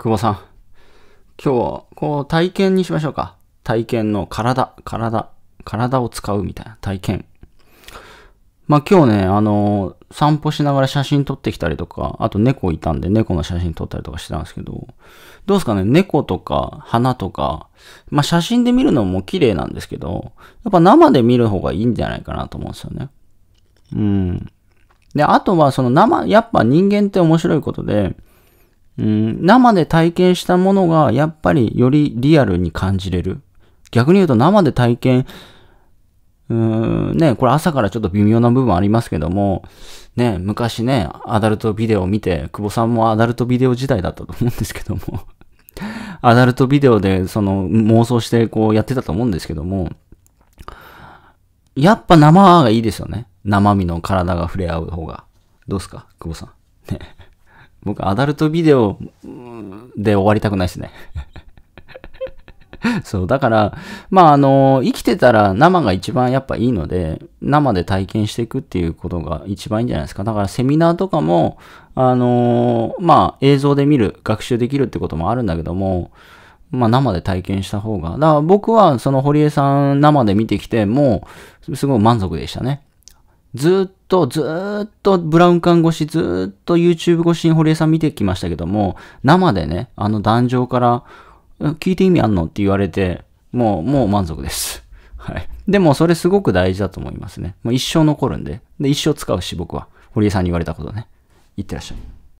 久保さん。今日、こう、体験にしましょうか。体験の体、体、体を使うみたいな体験。まあ、今日ね、あのー、散歩しながら写真撮ってきたりとか、あと猫いたんで猫の写真撮ったりとかしてたんですけど、どうですかね、猫とか花とか、まあ、写真で見るのも綺麗なんですけど、やっぱ生で見る方がいいんじゃないかなと思うんですよね。うん。で、あとはその生、やっぱ人間って面白いことで、うん、生で体験したものがやっぱりよりリアルに感じれる。逆に言うと生で体験、うーん、ね、これ朝からちょっと微妙な部分ありますけども、ね、昔ね、アダルトビデオを見て、久保さんもアダルトビデオ時代だったと思うんですけども、アダルトビデオでその妄想してこうやってたと思うんですけども、やっぱ生がいいですよね。生身の体が触れ合う方が。どうすか久保さん。ね。僕、アダルトビデオで終わりたくないですね そう、だから、まあ、あの、生きてたら生が一番やっぱいいので、生で体験していくっていうことが一番いいんじゃないですか。だからセミナーとかも、あの、まあ、映像で見る、学習できるってこともあるんだけども、まあ、生で体験した方が。だから僕はその堀江さん生で見てきて、もすごい満足でしたね。ずっと、ずっとブラウン管越し、ずっと YouTube 越しに堀江さん見てきましたけども、生でね、あの壇上から、聞いて意味あんのって言われて、もう、もう満足です。はい。でも、それすごく大事だと思いますね。もう一生残るんで。で、一生使うし、僕は。堀江さんに言われたことね。いってらっしゃい。